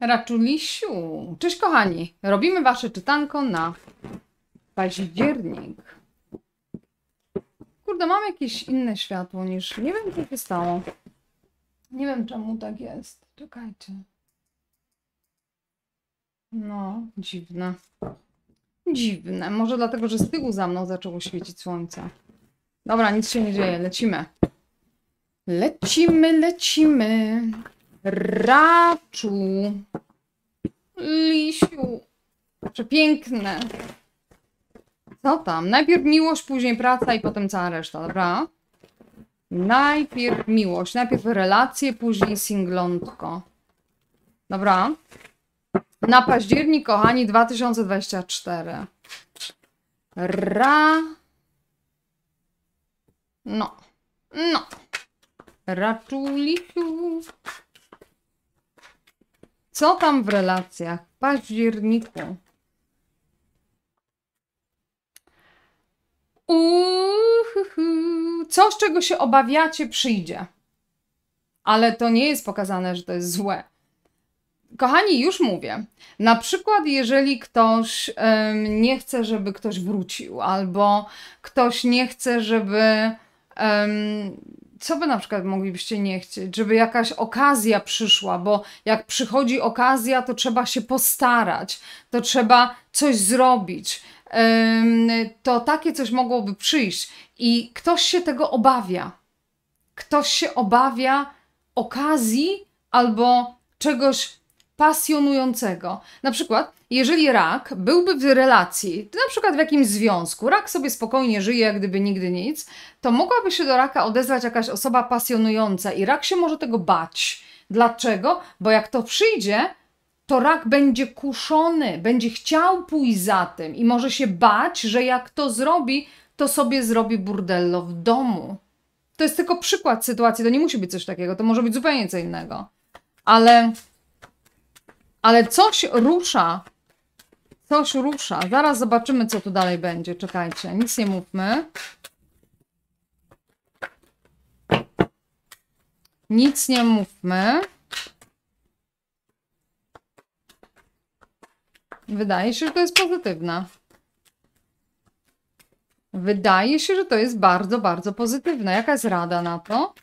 Raczulisiu. Cześć kochani. Robimy wasze czytanko na październik. Kurde, mam jakieś inne światło niż... Nie wiem, co się stało. Nie wiem, czemu tak jest. Czekajcie. No, dziwne. Dziwne. Może dlatego, że z tyłu za mną zaczęło świecić słońce. Dobra, nic się nie dzieje. Lecimy. Lecimy, lecimy. Raczu. Lisiu. Przepiękne. Co tam? Najpierw miłość, później praca i potem cała reszta, dobra? Najpierw miłość, najpierw relacje, później singlątko. Dobra. Na październik, kochani, 2024. Ra. No. No. lisiu. Co tam w relacjach? W październiku. Uhuhu. Coś, czego się obawiacie, przyjdzie. Ale to nie jest pokazane, że to jest złe. Kochani, już mówię. Na przykład, jeżeli ktoś um, nie chce, żeby ktoś wrócił, albo ktoś nie chce, żeby um, co by na przykład moglibyście nie chcieć, żeby jakaś okazja przyszła, bo jak przychodzi okazja, to trzeba się postarać, to trzeba coś zrobić. To takie coś mogłoby przyjść i ktoś się tego obawia. Ktoś się obawia okazji albo czegoś pasjonującego. Na przykład, jeżeli rak byłby w relacji, na przykład w jakimś związku, rak sobie spokojnie żyje, jak gdyby nigdy nic, to mogłaby się do raka odezwać jakaś osoba pasjonująca i rak się może tego bać. Dlaczego? Bo jak to przyjdzie, to rak będzie kuszony, będzie chciał pójść za tym i może się bać, że jak to zrobi, to sobie zrobi burdello w domu. To jest tylko przykład sytuacji, to nie musi być coś takiego, to może być zupełnie co innego. Ale ale coś rusza. Coś rusza. Zaraz zobaczymy, co tu dalej będzie. Czekajcie, nic nie mówmy. Nic nie mówmy. Wydaje się, że to jest pozytywne. Wydaje się, że to jest bardzo, bardzo pozytywne. Jaka jest rada na to?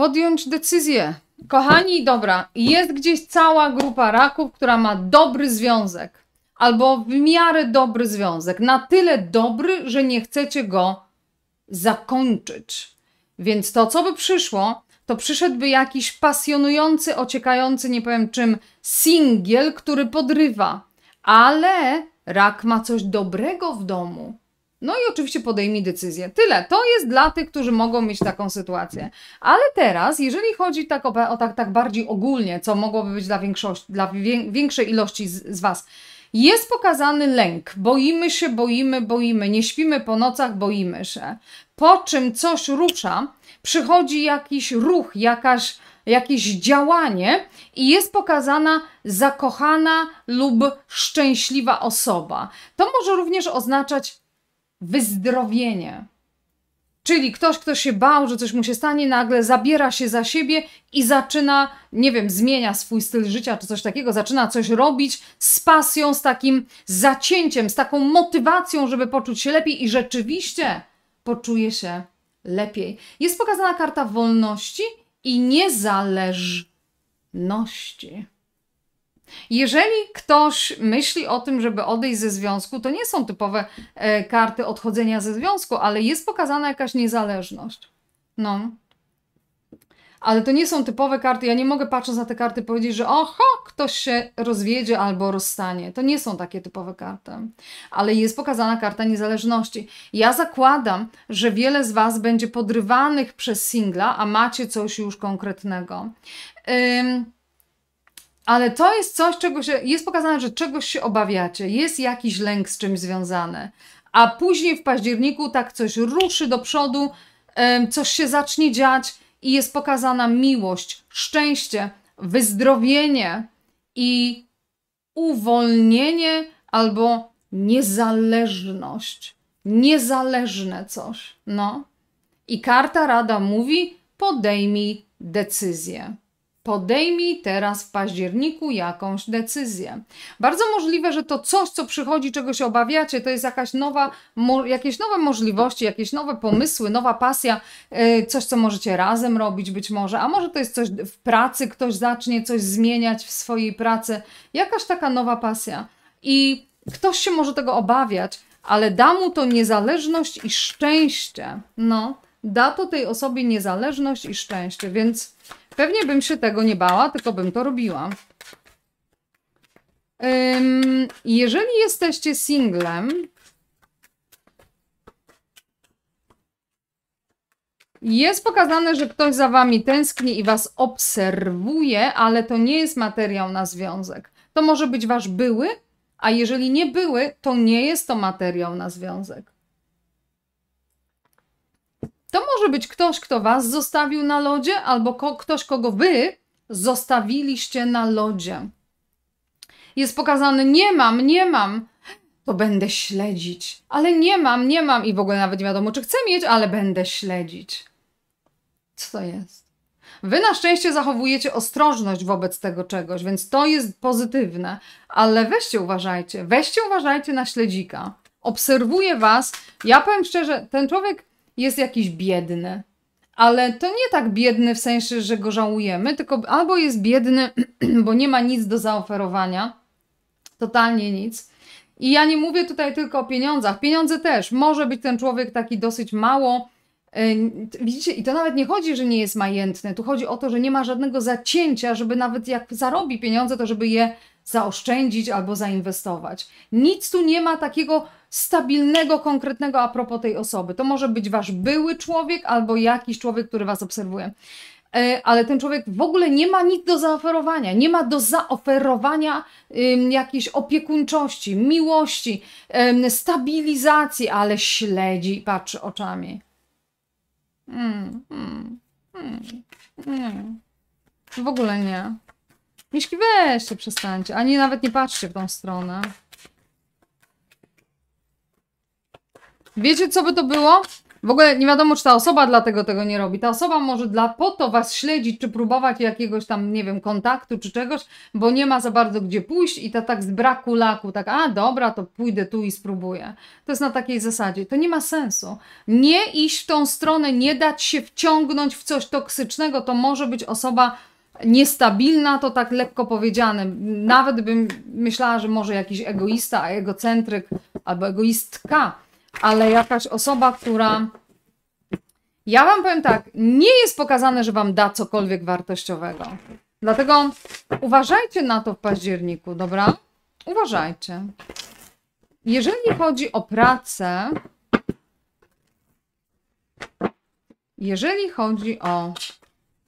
podjąć decyzję. Kochani, dobra, jest gdzieś cała grupa raków, która ma dobry związek, albo w miarę dobry związek, na tyle dobry, że nie chcecie go zakończyć. Więc to, co by przyszło, to przyszedłby jakiś pasjonujący, ociekający, nie powiem czym, singiel, który podrywa. Ale rak ma coś dobrego w domu. No i oczywiście podejmij decyzję. Tyle. To jest dla tych, którzy mogą mieć taką sytuację. Ale teraz, jeżeli chodzi tak o, o tak, tak bardziej ogólnie, co mogłoby być dla, większości, dla większej ilości z, z Was, jest pokazany lęk. Boimy się, boimy, boimy. Nie śpimy po nocach, boimy się. Po czym coś rusza, przychodzi jakiś ruch, jakaś, jakieś działanie i jest pokazana zakochana lub szczęśliwa osoba. To może również oznaczać wyzdrowienie. Czyli ktoś, kto się bał, że coś mu się stanie, nagle zabiera się za siebie i zaczyna, nie wiem, zmienia swój styl życia czy coś takiego, zaczyna coś robić z pasją, z takim zacięciem, z taką motywacją, żeby poczuć się lepiej i rzeczywiście poczuje się lepiej. Jest pokazana karta wolności i niezależności. Jeżeli ktoś myśli o tym, żeby odejść ze związku, to nie są typowe e, karty odchodzenia ze związku, ale jest pokazana jakaś niezależność. No. Ale to nie są typowe karty. Ja nie mogę patrząc na te karty powiedzieć, że oho, ktoś się rozwiedzie albo rozstanie. To nie są takie typowe karty. Ale jest pokazana karta niezależności. Ja zakładam, że wiele z Was będzie podrywanych przez singla, a macie coś już konkretnego. Ym ale to jest coś, czego się. Jest pokazane, że czegoś się obawiacie, jest jakiś lęk z czymś związany. A później w październiku tak coś ruszy do przodu, coś się zacznie dziać i jest pokazana miłość, szczęście, wyzdrowienie i uwolnienie albo niezależność. Niezależne coś. No. I karta rada mówi: podejmij decyzję. Podejmij teraz w październiku jakąś decyzję. Bardzo możliwe, że to coś, co przychodzi, czego się obawiacie, to jest jakaś nowa, jakieś nowe możliwości, jakieś nowe pomysły, nowa pasja, y, coś, co możecie razem robić być może, a może to jest coś w pracy, ktoś zacznie coś zmieniać w swojej pracy, jakaś taka nowa pasja. I ktoś się może tego obawiać, ale da mu to niezależność i szczęście. No. Da to tej osobie niezależność i szczęście, więc pewnie bym się tego nie bała, tylko bym to robiła. Um, jeżeli jesteście singlem, Jest pokazane, że ktoś za wami tęskni i was obserwuje, ale to nie jest materiał na związek. To może być wasz były, a jeżeli nie były, to nie jest to materiał na związek. To może być ktoś, kto was zostawił na lodzie, albo ko ktoś, kogo wy zostawiliście na lodzie. Jest pokazany nie mam, nie mam, to będę śledzić. Ale nie mam, nie mam i w ogóle nawet nie wiadomo, czy chcę mieć, ale będę śledzić. Co to jest? Wy na szczęście zachowujecie ostrożność wobec tego czegoś, więc to jest pozytywne, ale weźcie uważajcie, weźcie uważajcie na śledzika. Obserwuje was. Ja powiem szczerze, ten człowiek jest jakiś biedny. Ale to nie tak biedny w sensie, że go żałujemy, tylko albo jest biedny, bo nie ma nic do zaoferowania, totalnie nic. I ja nie mówię tutaj tylko o pieniądzach. Pieniądze też. Może być ten człowiek taki dosyć mało. Y, widzicie, i to nawet nie chodzi, że nie jest majętny. Tu chodzi o to, że nie ma żadnego zacięcia, żeby nawet jak zarobi pieniądze, to żeby je zaoszczędzić albo zainwestować. Nic tu nie ma takiego stabilnego, konkretnego a propos tej osoby. To może być wasz były człowiek albo jakiś człowiek, który was obserwuje. E, ale ten człowiek w ogóle nie ma nic do zaoferowania, nie ma do zaoferowania jakiejś opiekuńczości, miłości, stabilizacji, ale śledzi i patrzy oczami. Mm, mm, mm, w ogóle nie. Miśki, weźcie, przestańcie, ani nawet nie patrzcie w tą stronę. Wiecie, co by to było? W ogóle nie wiadomo, czy ta osoba dlatego tego nie robi. Ta osoba może dla, po to was śledzić, czy próbować jakiegoś tam, nie wiem, kontaktu czy czegoś, bo nie ma za bardzo gdzie pójść i ta tak z braku laku, tak, a dobra, to pójdę tu i spróbuję. To jest na takiej zasadzie. To nie ma sensu. Nie iść w tą stronę, nie dać się wciągnąć w coś toksycznego, to może być osoba niestabilna, to tak lekko powiedziane. Nawet bym myślała, że może jakiś egoista, egocentryk albo egoistka ale jakaś osoba, która. Ja Wam powiem tak, nie jest pokazane, że Wam da cokolwiek wartościowego. Dlatego uważajcie na to w październiku, dobra? Uważajcie. Jeżeli chodzi o pracę, jeżeli chodzi o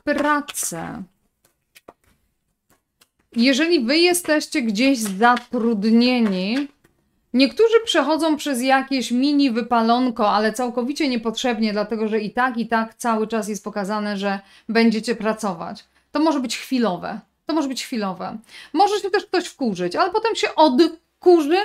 pracę, jeżeli Wy jesteście gdzieś zatrudnieni, Niektórzy przechodzą przez jakieś mini wypalonko, ale całkowicie niepotrzebnie, dlatego że i tak, i tak cały czas jest pokazane, że będziecie pracować. To może być chwilowe. To może być chwilowe. Może się też ktoś wkurzyć, ale potem się odkurzy,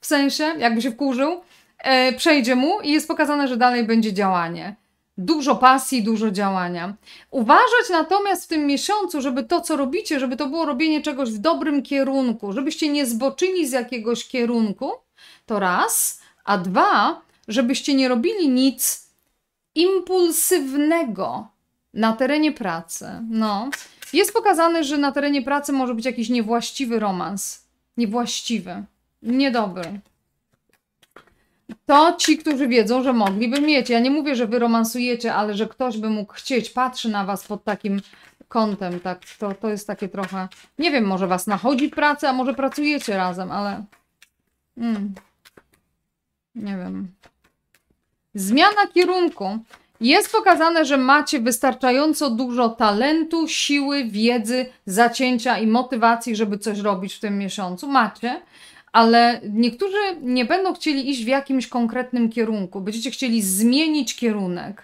w sensie, jakby się wkurzył, e, przejdzie mu i jest pokazane, że dalej będzie działanie. Dużo pasji, dużo działania. Uważać natomiast w tym miesiącu, żeby to, co robicie, żeby to było robienie czegoś w dobrym kierunku, żebyście nie zboczyli z jakiegoś kierunku, to raz. A dwa, żebyście nie robili nic impulsywnego na terenie pracy. No. Jest pokazane, że na terenie pracy może być jakiś niewłaściwy romans. Niewłaściwy. Niedobry. To ci, którzy wiedzą, że mogliby mieć. Ja nie mówię, że wy romansujecie, ale że ktoś by mógł chcieć, patrzy na was pod takim kątem, tak, to, to jest takie trochę, nie wiem, może was nachodzi praca, a może pracujecie razem, ale Mm. Nie wiem. Zmiana kierunku. Jest pokazane, że macie wystarczająco dużo talentu, siły, wiedzy, zacięcia i motywacji, żeby coś robić w tym miesiącu. Macie, ale niektórzy nie będą chcieli iść w jakimś konkretnym kierunku. Będziecie chcieli zmienić kierunek.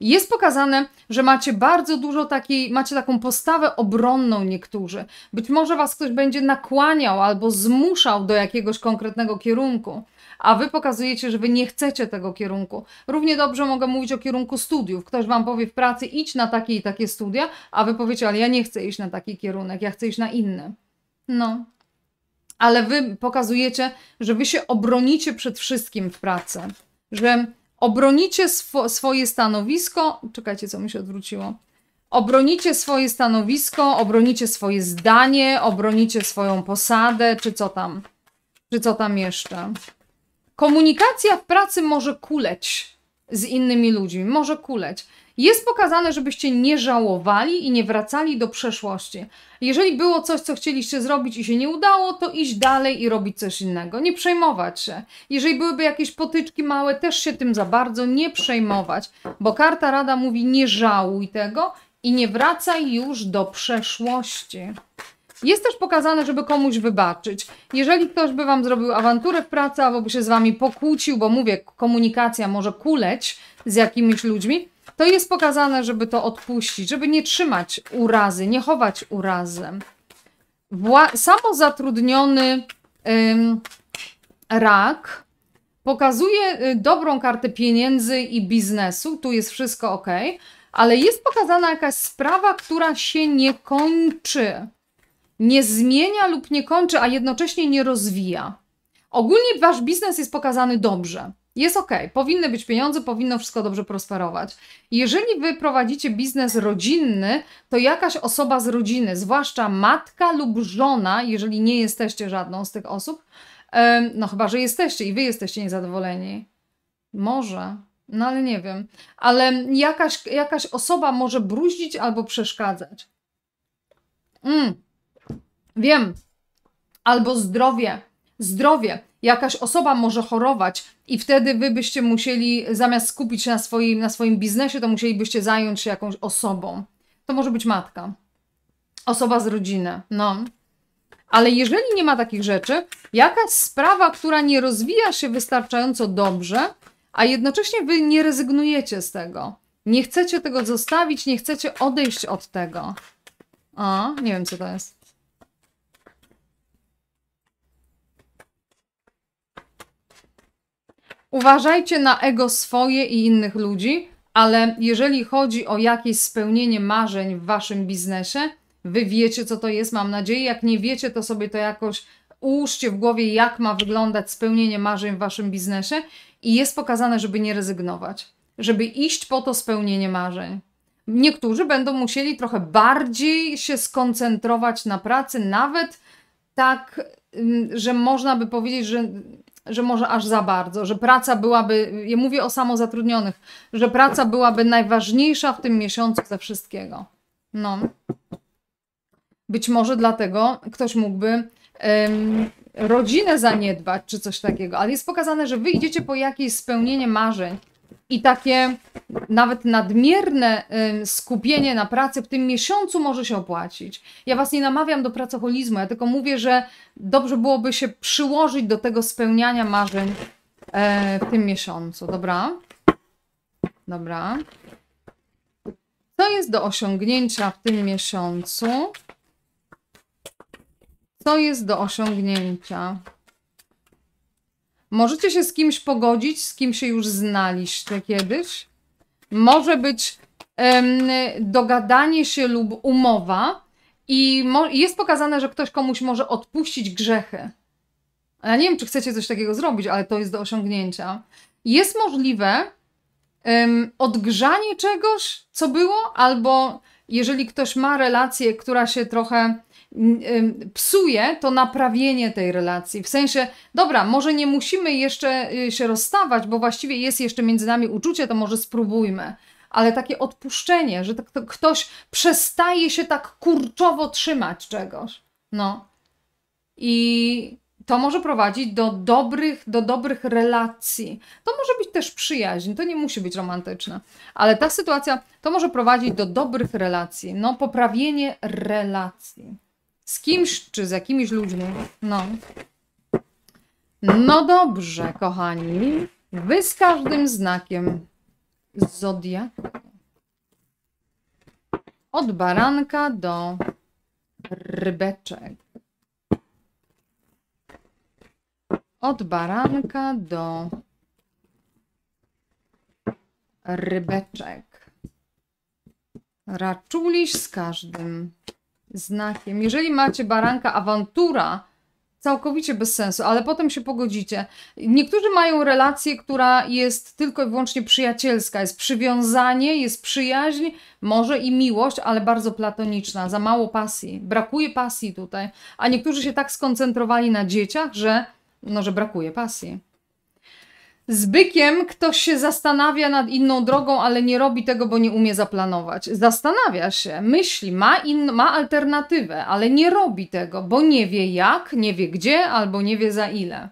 Jest pokazane, że macie bardzo dużo takiej, macie taką postawę obronną niektórzy. Być może was ktoś będzie nakłaniał albo zmuszał do jakiegoś konkretnego kierunku, a wy pokazujecie, że wy nie chcecie tego kierunku. Równie dobrze mogę mówić o kierunku studiów. Ktoś wam powie w pracy, idź na takie i takie studia, a wy powiecie, ale ja nie chcę iść na taki kierunek, ja chcę iść na inny. No. Ale wy pokazujecie, że wy się obronicie przed wszystkim w pracy. Że Obronicie swoje stanowisko. Czekajcie, co mi się odwróciło. Obronicie swoje stanowisko, obronicie swoje zdanie, obronicie swoją posadę, czy co tam, czy co tam jeszcze. Komunikacja w pracy może kuleć z innymi ludźmi, może kuleć. Jest pokazane, żebyście nie żałowali i nie wracali do przeszłości. Jeżeli było coś, co chcieliście zrobić i się nie udało, to iść dalej i robić coś innego. Nie przejmować się. Jeżeli byłyby jakieś potyczki małe, też się tym za bardzo nie przejmować, bo karta rada mówi: nie żałuj tego i nie wracaj już do przeszłości. Jest też pokazane, żeby komuś wybaczyć. Jeżeli ktoś by Wam zrobił awanturę w pracy, albo by się z Wami pokłócił, bo mówię, komunikacja może kuleć z jakimiś ludźmi, to jest pokazane, żeby to odpuścić, żeby nie trzymać urazy, nie chować urazem. Wła samozatrudniony ym, rak pokazuje y, dobrą kartę pieniędzy i biznesu, tu jest wszystko ok, ale jest pokazana jakaś sprawa, która się nie kończy nie zmienia lub nie kończy, a jednocześnie nie rozwija. Ogólnie wasz biznes jest pokazany dobrze. Jest ok, powinny być pieniądze, powinno wszystko dobrze prosperować. Jeżeli wy prowadzicie biznes rodzinny, to jakaś osoba z rodziny, zwłaszcza matka lub żona, jeżeli nie jesteście żadną z tych osób, no chyba, że jesteście i wy jesteście niezadowoleni. Może, no ale nie wiem. Ale jakaś, jakaś osoba może bruździć albo przeszkadzać. Mm. Wiem, albo zdrowie. Zdrowie. Jakaś osoba może chorować i wtedy wy byście musieli, zamiast skupić się na swoim, na swoim biznesie, to musielibyście zająć się jakąś osobą. To może być matka. Osoba z rodziny. No. Ale jeżeli nie ma takich rzeczy, jakaś sprawa, która nie rozwija się wystarczająco dobrze, a jednocześnie wy nie rezygnujecie z tego. Nie chcecie tego zostawić, nie chcecie odejść od tego. A, nie wiem co to jest. Uważajcie na ego swoje i innych ludzi, ale jeżeli chodzi o jakieś spełnienie marzeń w waszym biznesie, wy wiecie, co to jest, mam nadzieję. Jak nie wiecie, to sobie to jakoś ułóżcie w głowie, jak ma wyglądać spełnienie marzeń w waszym biznesie. I jest pokazane, żeby nie rezygnować, żeby iść po to spełnienie marzeń. Niektórzy będą musieli trochę bardziej się skoncentrować na pracy, nawet tak, mm, że można by powiedzieć, że że może aż za bardzo, że praca byłaby, ja mówię o samozatrudnionych, że praca byłaby najważniejsza w tym miesiącu ze wszystkiego. No. Być może dlatego ktoś mógłby ym, rodzinę zaniedbać czy coś takiego, ale jest pokazane, że wy idziecie po jakieś spełnienie marzeń, i takie nawet nadmierne skupienie na pracy w tym miesiącu może się opłacić. Ja was nie namawiam do pracoholizmu, ja tylko mówię, że dobrze byłoby się przyłożyć do tego spełniania marzeń e, w tym miesiącu, dobra? Dobra. Co jest do osiągnięcia w tym miesiącu? Co jest do osiągnięcia? Możecie się z kimś pogodzić, z kim się już znaliście kiedyś. Może być um, dogadanie się lub umowa. I jest pokazane, że ktoś komuś może odpuścić grzechy. Ja nie wiem, czy chcecie coś takiego zrobić, ale to jest do osiągnięcia. Jest możliwe um, odgrzanie czegoś, co było, albo jeżeli ktoś ma relację, która się trochę psuje to naprawienie tej relacji. W sensie, dobra, może nie musimy jeszcze y, się rozstawać, bo właściwie jest jeszcze między nami uczucie, to może spróbujmy. Ale takie odpuszczenie, że tak to ktoś przestaje się tak kurczowo trzymać czegoś. No. I to może prowadzić do dobrych, do dobrych relacji. To może być też przyjaźń, to nie musi być romantyczne, ale ta sytuacja to może prowadzić do dobrych relacji, no poprawienie relacji. Z kimś czy z jakimiś ludźmi. No. No dobrze, kochani. Wy z każdym znakiem zodiaku. Od baranka do rybeczek. Od baranka do rybeczek. Raczuliś z każdym znakiem. Jeżeli macie baranka awantura, całkowicie bez sensu, ale potem się pogodzicie. Niektórzy mają relację, która jest tylko i wyłącznie przyjacielska, jest przywiązanie, jest przyjaźń, może i miłość, ale bardzo platoniczna, za mało pasji. Brakuje pasji tutaj, a niektórzy się tak skoncentrowali na dzieciach, że, no, że brakuje pasji z bykiem ktoś się zastanawia nad inną drogą, ale nie robi tego, bo nie umie zaplanować. Zastanawia się, myśli, ma, in, ma alternatywę, ale nie robi tego, bo nie wie jak, nie wie gdzie albo nie wie za ile.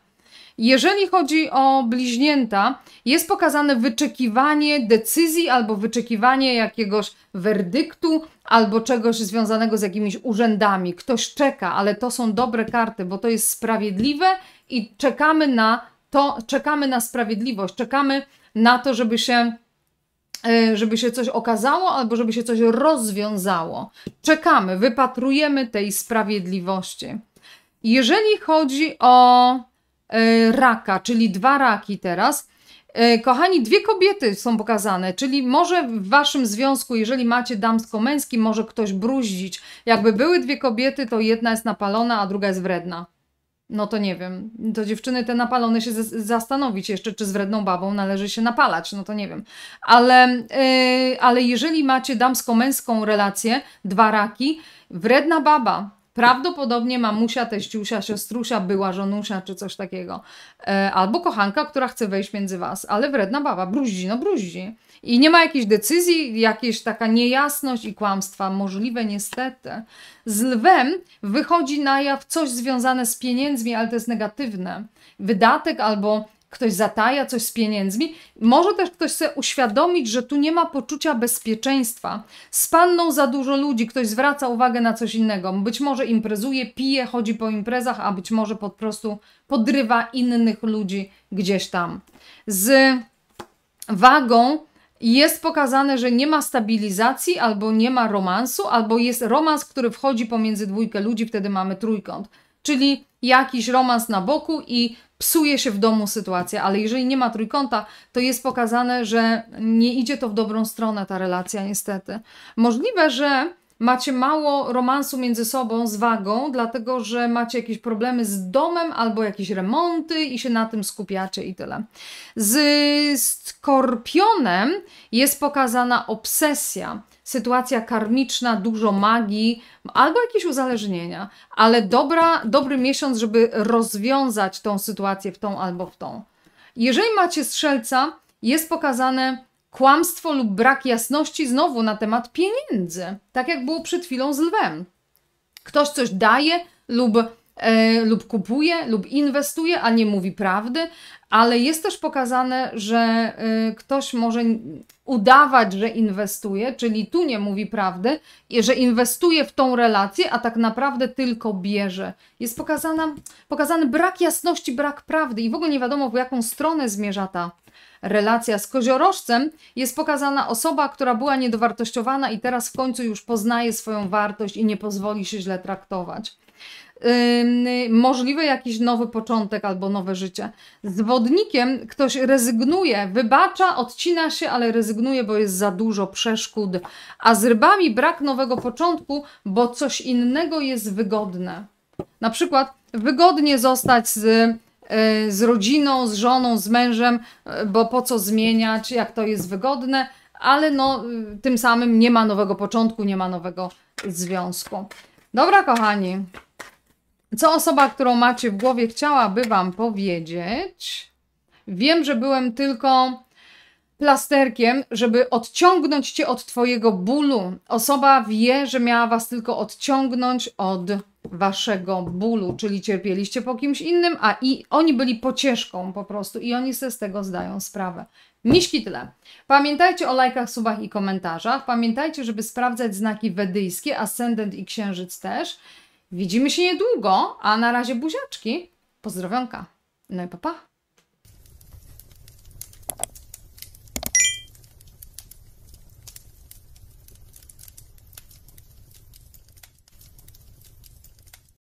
Jeżeli chodzi o bliźnięta, jest pokazane wyczekiwanie decyzji albo wyczekiwanie jakiegoś werdyktu albo czegoś związanego z jakimiś urzędami. Ktoś czeka, ale to są dobre karty, bo to jest sprawiedliwe i czekamy na to czekamy na sprawiedliwość, czekamy na to, żeby się e, żeby się coś okazało albo żeby się coś rozwiązało. Czekamy, wypatrujemy tej sprawiedliwości. Jeżeli chodzi o e, raka, czyli dwa raki teraz, e, Kochani, dwie kobiety są pokazane, czyli może w waszym związku, jeżeli macie damsko-męski, może ktoś bruździć. Jakby były dwie kobiety, to jedna jest napalona, a druga jest wredna no to nie wiem, to dziewczyny te napalone się zastanowić jeszcze, czy z wredną babą należy się napalać, no to nie wiem. Ale, yy, ale jeżeli macie damsko-męską relację, dwa raki, wredna baba prawdopodobnie mamusia, teściusia, siostrusia, była żonusia, czy coś takiego. Yy, albo kochanka, która chce wejść między was, ale wredna baba, bruździ, no bruździ. I nie ma jakiejś decyzji, jakaś taka niejasność i kłamstwa, możliwe niestety. Z lwem wychodzi na jaw coś związane z pieniędzmi, ale to jest negatywne. Wydatek albo ktoś zataja coś z pieniędzmi. Może też ktoś sobie uświadomić, że tu nie ma poczucia bezpieczeństwa. Z panną za dużo ludzi, ktoś zwraca uwagę na coś innego. Być może imprezuje, pije, chodzi po imprezach, a być może po prostu podrywa innych ludzi gdzieś tam. Z wagą jest pokazane, że nie ma stabilizacji, albo nie ma romansu, albo jest romans, który wchodzi pomiędzy dwójkę ludzi, wtedy mamy trójkąt. Czyli jakiś romans na boku i psuje się w domu sytuacja, ale jeżeli nie ma trójkąta, to jest pokazane, że nie idzie to w dobrą stronę ta relacja, niestety. Możliwe, że macie mało romansu między sobą z wagą, dlatego że macie jakieś problemy z domem albo jakieś remonty i się na tym skupiacie i tyle. Z skorpionem jest pokazana obsesja sytuacja karmiczna, dużo magii albo jakieś uzależnienia, ale dobra, dobry miesiąc, żeby rozwiązać tą sytuację w tą albo w tą. Jeżeli macie strzelca, jest pokazane kłamstwo lub brak jasności znowu na temat pieniędzy, tak jak było przed chwilą z lwem. Ktoś coś daje lub E, lub kupuje, lub inwestuje, a nie mówi prawdy, ale jest też pokazane, że e, ktoś może udawać, że inwestuje, czyli tu nie mówi prawdy, że inwestuje w tą relację, a tak naprawdę tylko bierze. Jest pokazana, pokazany brak jasności, brak prawdy i w ogóle nie wiadomo, w jaką stronę zmierza ta relacja z koziorożcem jest pokazana osoba, która była niedowartościowana i teraz w końcu już poznaje swoją wartość i nie pozwoli się źle traktować możliwy jakiś nowy początek albo nowe życie. Z wodnikiem ktoś rezygnuje, wybacza, odcina się, ale rezygnuje, bo jest za dużo przeszkód, a z rybami brak nowego początku, bo coś innego jest wygodne. Na przykład wygodnie zostać z, y, z rodziną, z żoną, z mężem, y, bo po co zmieniać, jak to jest wygodne, ale no, y, tym samym nie ma nowego początku, nie ma nowego związku. Dobra, kochani. Co osoba, którą macie w głowie, chciałaby Wam powiedzieć? Wiem, że byłem tylko plasterkiem, żeby odciągnąć Cię od Twojego bólu. Osoba wie, że miała Was tylko odciągnąć od Waszego bólu, czyli cierpieliście po kimś innym, a i oni byli pocieszką po prostu i oni sobie z tego zdają sprawę. Miśki tyle. Pamiętajcie o lajkach, subach i komentarzach. Pamiętajcie, żeby sprawdzać znaki wedyjskie, ascendent i księżyc też. Widzimy się niedługo, a na razie buziaczki. Pozdrowionka. No i papa. Pa.